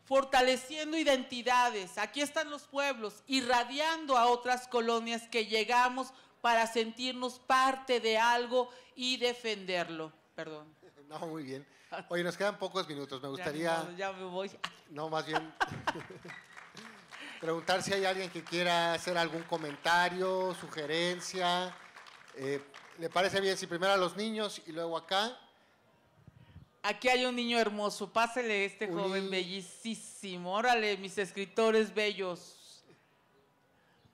fortaleciendo identidades. Aquí están los pueblos, irradiando a otras colonias que llegamos para sentirnos parte de algo y defenderlo. Perdón. No, muy bien. Oye, nos quedan pocos minutos. Me gustaría... Ya, me voy. No, más bien... preguntar si hay alguien que quiera hacer algún comentario, sugerencia. Eh, ¿Le parece bien si primero a los niños y luego acá? Aquí hay un niño hermoso, pásele este joven bellísimo. Órale, mis escritores bellos.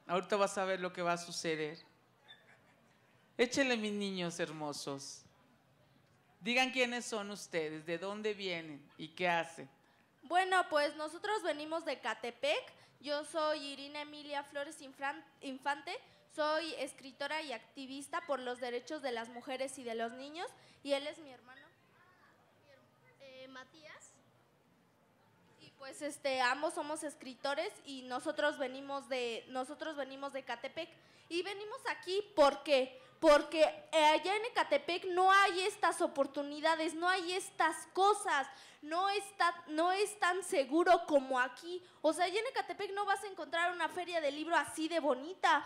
Ahorita vas a ver lo que va a suceder. Échele mis niños hermosos. Digan quiénes son ustedes, de dónde vienen y qué hacen. Bueno, pues nosotros venimos de Catepec. Yo soy Irina Emilia Flores Infante. Soy escritora y activista por los derechos de las mujeres y de los niños y él es mi hermano. Eh, Matías. Y pues este, ambos somos escritores y nosotros venimos de, nosotros venimos de Catepec. Y venimos aquí porque porque allá en Ecatepec no hay estas oportunidades, no hay estas cosas, no, está, no es tan seguro como aquí. O sea, allá en Ecatepec no vas a encontrar una feria de libro así de bonita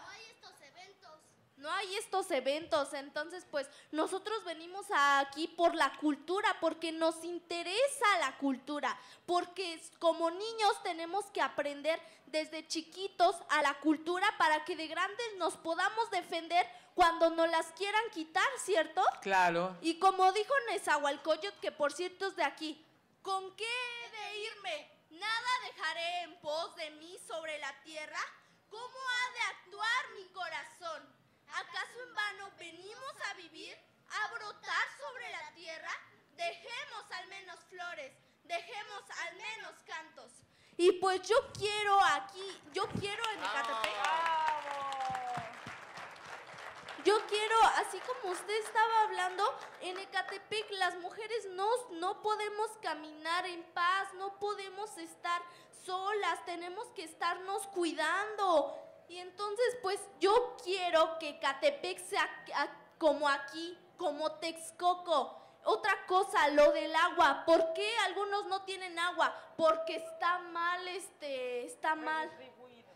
no hay estos eventos. Entonces, pues nosotros venimos aquí por la cultura, porque nos interesa la cultura, porque como niños tenemos que aprender desde chiquitos a la cultura para que de grandes nos podamos defender cuando nos las quieran quitar, ¿cierto? Claro. Y como dijo Nezahualcóyotl, que por cierto es de aquí, ¿con qué he de irme? Nada dejaré en pos de mí sobre la tierra. ¿Cómo ha de actuar mi corazón? ¿Acaso en vano venimos a vivir, a brotar sobre la tierra? Dejemos al menos flores, dejemos al menos cantos. Y pues yo quiero aquí, yo quiero en Ecatepec. Yo quiero, así como usted estaba hablando, en Ecatepec las mujeres no, no podemos caminar en paz, no podemos estar solas, tenemos que estarnos cuidando. Y entonces, pues yo quiero que Catepec sea como aquí, como Texcoco. Otra cosa, lo del agua. ¿Por qué algunos no tienen agua? Porque está mal, este, está mal.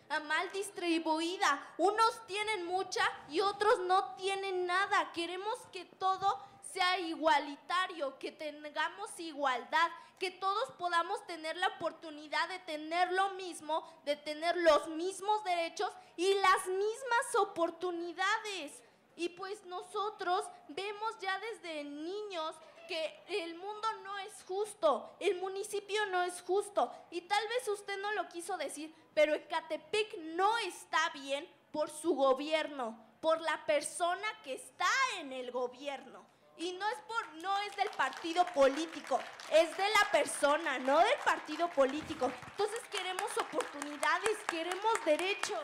Ah, mal distribuida. Unos tienen mucha y otros no tienen nada. Queremos que todo sea igualitario, que tengamos igualdad, que todos podamos tener la oportunidad de tener lo mismo, de tener los mismos derechos y las mismas oportunidades. Y pues nosotros vemos ya desde niños que el mundo no es justo, el municipio no es justo. Y tal vez usted no lo quiso decir, pero Ecatepec no está bien por su gobierno, por la persona que está en el gobierno. Y no es por, no es del partido político, es de la persona, no del partido político. Entonces queremos oportunidades, queremos derechos.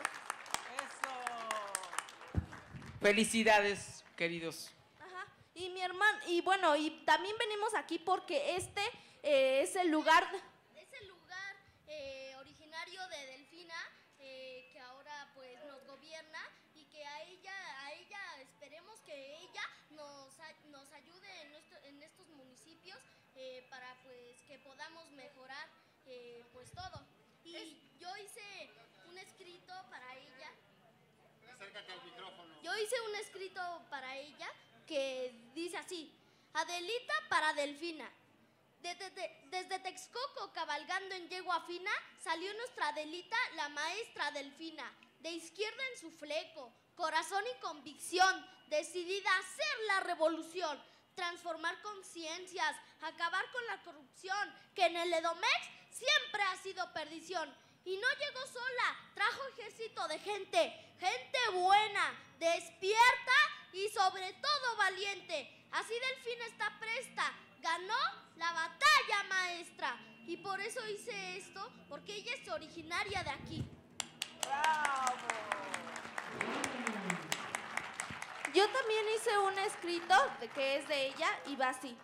Eso. Felicidades, queridos. Ajá. Y mi hermano, y bueno, y también venimos aquí porque este eh, es el lugar. Es el lugar. Eh, Eh, para pues que podamos mejorar eh, pues, todo. Y yo hice un escrito para ella. Yo hice un escrito para ella que dice así, Adelita para Delfina. Desde, desde Texcoco, cabalgando en yegua fina, salió nuestra Adelita, la maestra Delfina, de izquierda en su fleco, corazón y convicción, decidida a hacer la revolución, transformar conciencias, acabar con la corrupción, que en el Edomex siempre ha sido perdición. Y no llegó sola, trajo ejército de gente, gente buena, despierta y sobre todo valiente. Así Delfina está presta, ganó la batalla maestra. Y por eso hice esto, porque ella es originaria de aquí. Yo también hice un escrito que es de ella y va así.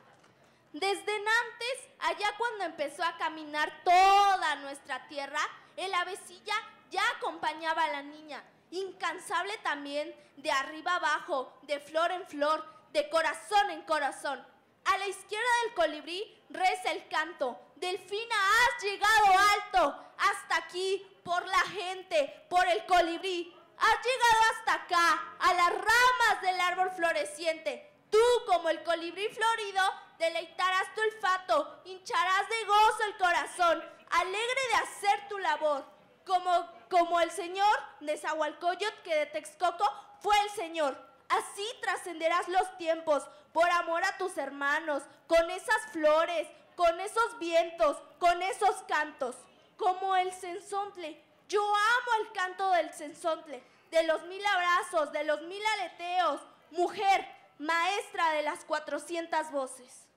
Desde antes, allá cuando empezó a caminar toda nuestra tierra, el avecilla ya acompañaba a la niña, incansable también, de arriba abajo, de flor en flor, de corazón en corazón. A la izquierda del colibrí reza el canto, Delfina, has llegado alto, hasta aquí, por la gente, por el colibrí. Has llegado hasta acá, a las ramas del árbol floreciente. Tú, como el colibrí florido, deleitarás tu olfato, hincharás de gozo el corazón, alegre de hacer tu labor, como, como el Señor de Zahualcoyot que de Texcoco fue el Señor. Así trascenderás los tiempos por amor a tus hermanos, con esas flores, con esos vientos, con esos cantos, como el sensontle. Yo amo el canto del sensontle, de los mil abrazos, de los mil aleteos, mujer, maestra de las 400 voces.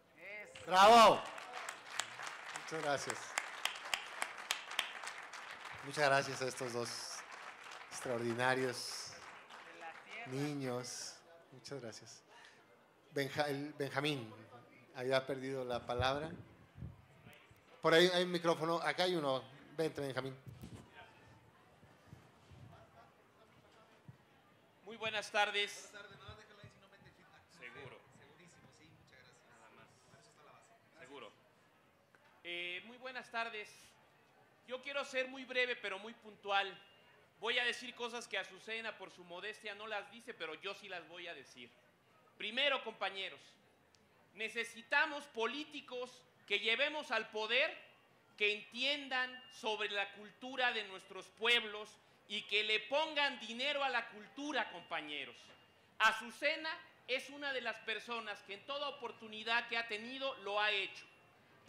Bravo. Muchas gracias. Muchas gracias a estos dos extraordinarios niños. Muchas gracias. Benjamín había perdido la palabra. Por ahí hay un micrófono. Acá hay uno. Vente, Benjamín. Muy buenas tardes. Buenas tardes. Eh, muy buenas tardes. Yo quiero ser muy breve, pero muy puntual. Voy a decir cosas que Azucena, por su modestia, no las dice, pero yo sí las voy a decir. Primero, compañeros, necesitamos políticos que llevemos al poder, que entiendan sobre la cultura de nuestros pueblos y que le pongan dinero a la cultura, compañeros. Azucena es una de las personas que en toda oportunidad que ha tenido lo ha hecho.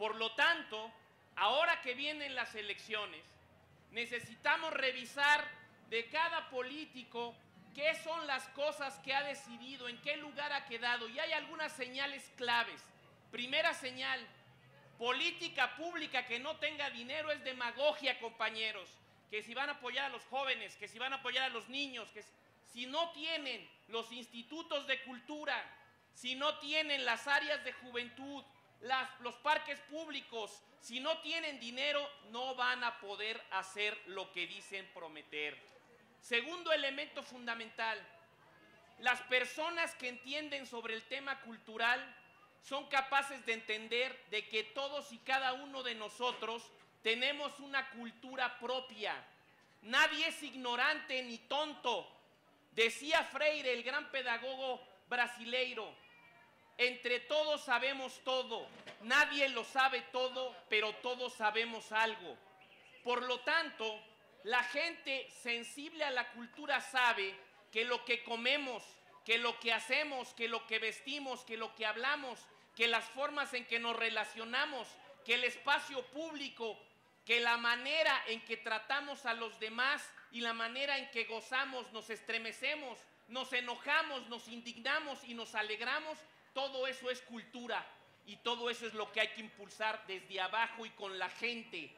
Por lo tanto, ahora que vienen las elecciones, necesitamos revisar de cada político qué son las cosas que ha decidido, en qué lugar ha quedado. Y hay algunas señales claves. Primera señal, política pública que no tenga dinero es demagogia, compañeros. Que si van a apoyar a los jóvenes, que si van a apoyar a los niños, que si no tienen los institutos de cultura, si no tienen las áreas de juventud, los parques públicos. Si no tienen dinero, no van a poder hacer lo que dicen prometer. Segundo elemento fundamental, las personas que entienden sobre el tema cultural son capaces de entender de que todos y cada uno de nosotros tenemos una cultura propia. Nadie es ignorante ni tonto. Decía Freire, el gran pedagogo brasileiro, entre todos sabemos todo. Nadie lo sabe todo, pero todos sabemos algo. Por lo tanto, la gente sensible a la cultura sabe que lo que comemos, que lo que hacemos, que lo que vestimos, que lo que hablamos, que las formas en que nos relacionamos, que el espacio público, que la manera en que tratamos a los demás y la manera en que gozamos, nos estremecemos, nos enojamos, nos indignamos y nos alegramos, todo eso es cultura y todo eso es lo que hay que impulsar desde abajo y con la gente.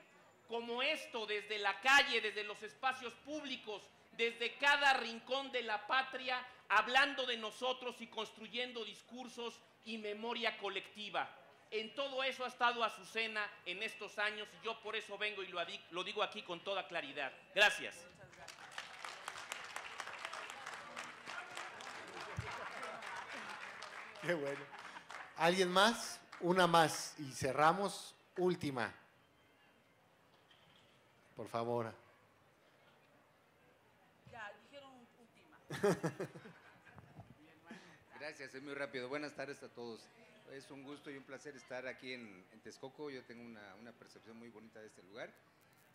Como esto, desde la calle, desde los espacios públicos, desde cada rincón de la patria, hablando de nosotros y construyendo discursos y memoria colectiva. En todo eso ha estado Azucena en estos años y yo por eso vengo y lo, lo digo aquí con toda claridad. Gracias. Qué bueno. ¿Alguien más? Una más y cerramos. Última. Por favor. Ya, dijeron última. Gracias, es muy rápido. Buenas tardes a todos. Es un gusto y un placer estar aquí en, Texcoco. Yo tengo una, una, percepción muy bonita de este lugar.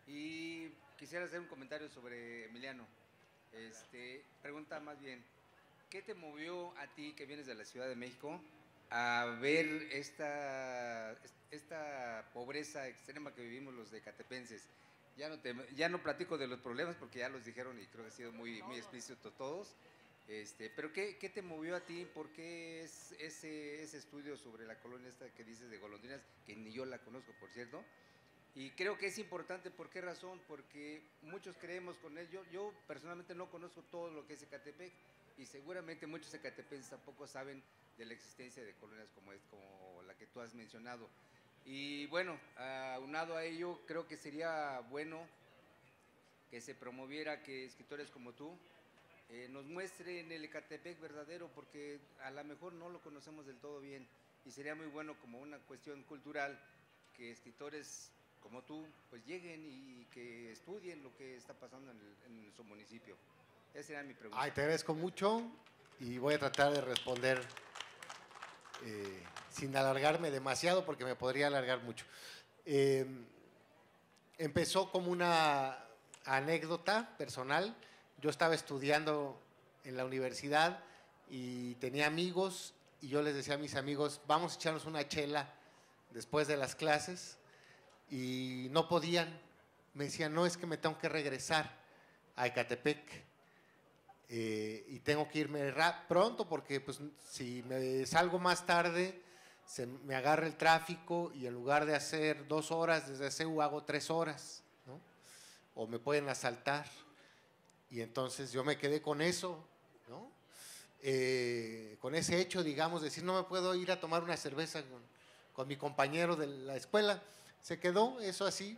Y quisiera hacer un comentario sobre Emiliano. Este, pregunta más bien, ¿Qué te movió a ti que vienes de la Ciudad de México a ver esta, esta pobreza extrema que vivimos los decatepenses? Ya no, te, ya no platico de los problemas porque ya los dijeron y creo que ha sido muy, muy explícito todos. Este, pero ¿qué, ¿qué, te movió a ti? ¿Por qué es ese, ese estudio sobre la colonia esta que dices de golondrinas, que ni yo la conozco, por cierto? Y creo que es importante, ¿por qué razón? Porque muchos creemos con él. Yo, personalmente no conozco todo lo que es Ecatepec y seguramente muchos ecatepenses tampoco saben de la existencia de colonias como, es, como la que tú has mencionado. Y bueno, aunado a ello, creo que sería bueno que se promoviera que escritores como tú eh, nos muestren el Ecatepec verdadero, porque a lo mejor no lo conocemos del todo bien y sería muy bueno como una cuestión cultural que escritores como tú pues lleguen y que estudien lo que está pasando en su municipio. Esa era mi pregunta. Ay, te agradezco mucho y voy a tratar de responder eh, sin alargarme demasiado porque me podría alargar mucho. Em, empezó como una anécdota personal. Yo estaba estudiando en la universidad y tenía amigos y yo les decía a mis amigos, vamos a echarnos una chela después de las clases y no podían. Me decían, no, es que me tengo que regresar a Ecatepec eh, y tengo que irme pronto porque pues, si me salgo más tarde se me agarra el tráfico y en lugar de hacer dos horas desde CEU hago tres horas, ¿no? o me pueden asaltar. Y entonces yo me quedé con eso, ¿no? Eh, con ese hecho, digamos, decir, no me puedo ir a tomar una cerveza con, con mi compañero de la escuela. Se quedó eso así,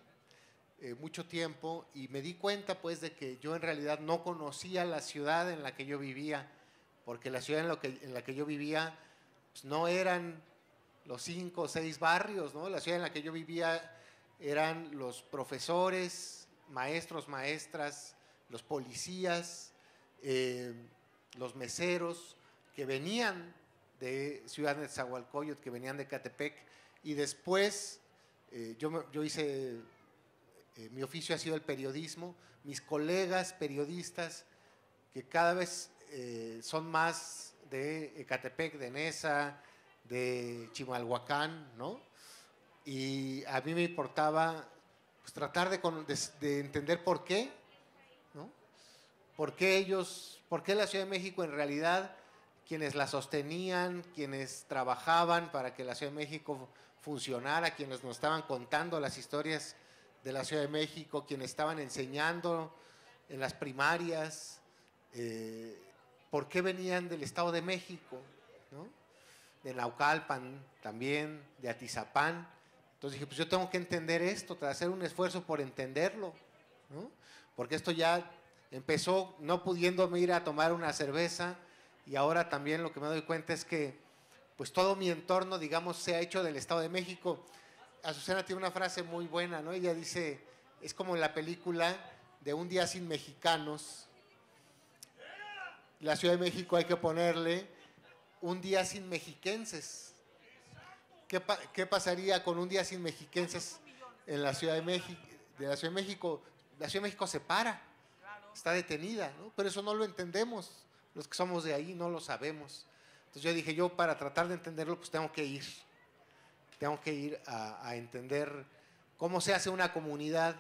eh, mucho tiempo y me di cuenta pues de que yo en realidad no conocía la ciudad en la que yo vivía, porque la ciudad en, lo que, en la que yo vivía pues, no eran los cinco o seis barrios, ¿no? La ciudad en la que yo vivía eran los profesores, maestros, maestras, los policías, eh, los meseros que venían de Ciudad de Zahualcoyot, que venían de Catepec, y después eh, yo, yo hice eh, mi oficio ha sido el periodismo, mis colegas periodistas, que cada vez eh, son más de Ecatepec, de Nesa, de Chimalhuacán, ¿no? Y a mí me importaba pues, tratar de, de, entender por qué, ¿no? ¿Por qué ellos, por qué la Ciudad de México en realidad, quienes la sostenían, quienes trabajaban para que la Ciudad de México funcionara, quienes nos estaban contando las historias de la Ciudad de México, quienes estaban enseñando en las primarias, eh, por qué venían del Estado de México, ¿no? de Naucalpan también, de Atizapán. Entonces dije, pues yo tengo que entender esto, hacer un esfuerzo por entenderlo, ¿no? porque esto ya empezó no pudiéndome ir a tomar una cerveza y ahora también lo que me doy cuenta es que pues todo mi entorno, digamos, se ha hecho del Estado de México. Azucena tiene una frase muy buena, ¿no? Ella dice, es como en la película de Un día sin mexicanos. La Ciudad de México hay que ponerle Un día sin mexiquenses. ¿Qué, pasaría con Un día sin mexiquenses en la Ciudad de México? la Ciudad de México, la Ciudad de México se para, está detenida, ¿no? Pero eso no lo entendemos. Los que somos de ahí no lo sabemos. Entonces yo dije, yo para tratar de entenderlo, pues tengo que ir tengo que ir a, entender cómo se hace una comunidad.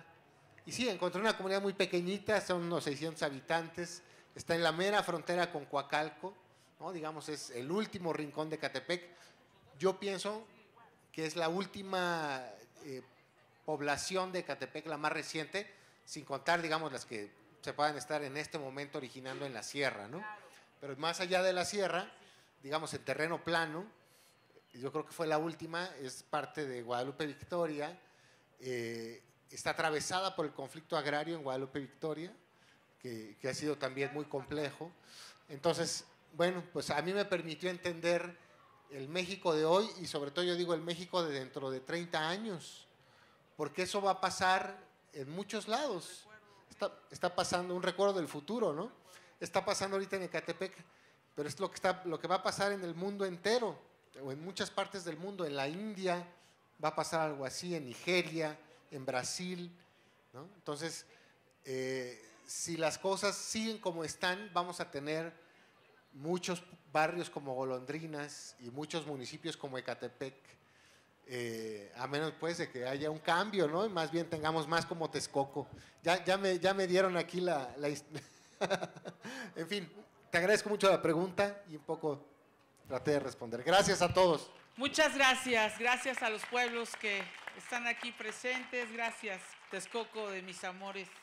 Y sí, encontré una comunidad muy pequeñita, son unos 600 habitantes, está en la mera frontera con Coacalco, ¿no? digamos, es el último rincón de Catepec. Yo pienso que es la última eh, población de Catepec, la más reciente, sin contar, digamos, las que se puedan estar en este momento originando en la sierra, ¿no? Pero más allá de la sierra, digamos, el terreno plano, yo creo que fue la última, es parte de Guadalupe Victoria, eh, está atravesada por el conflicto agrario en Guadalupe Victoria, que, ha sido también muy complejo. Entonces, bueno, pues a mí me permitió entender el México de hoy y sobre todo yo digo el México de dentro de 30 años, porque eso va a pasar en muchos lados. Está, está, pasando un recuerdo del futuro, ¿no? Está pasando ahorita en Ecatepec, pero es lo que, está, lo que va a pasar en el mundo entero o en muchas partes del mundo, en la India va a pasar algo así, en Nigeria, en Brasil. Entonces, eh, si las cosas siguen como están, vamos a tener muchos barrios como Golondrinas y muchos municipios como Ecatepec, eh, a menos pues de que haya un cambio, ¿no? Y más bien tengamos más como Texcoco. Ya, ya, me, ya me dieron aquí la... en fin, te agradezco mucho la pregunta y un poco traté de responder. Gracias a todos. Muchas gracias, gracias a los pueblos que están aquí presentes, gracias Texcoco de mis amores.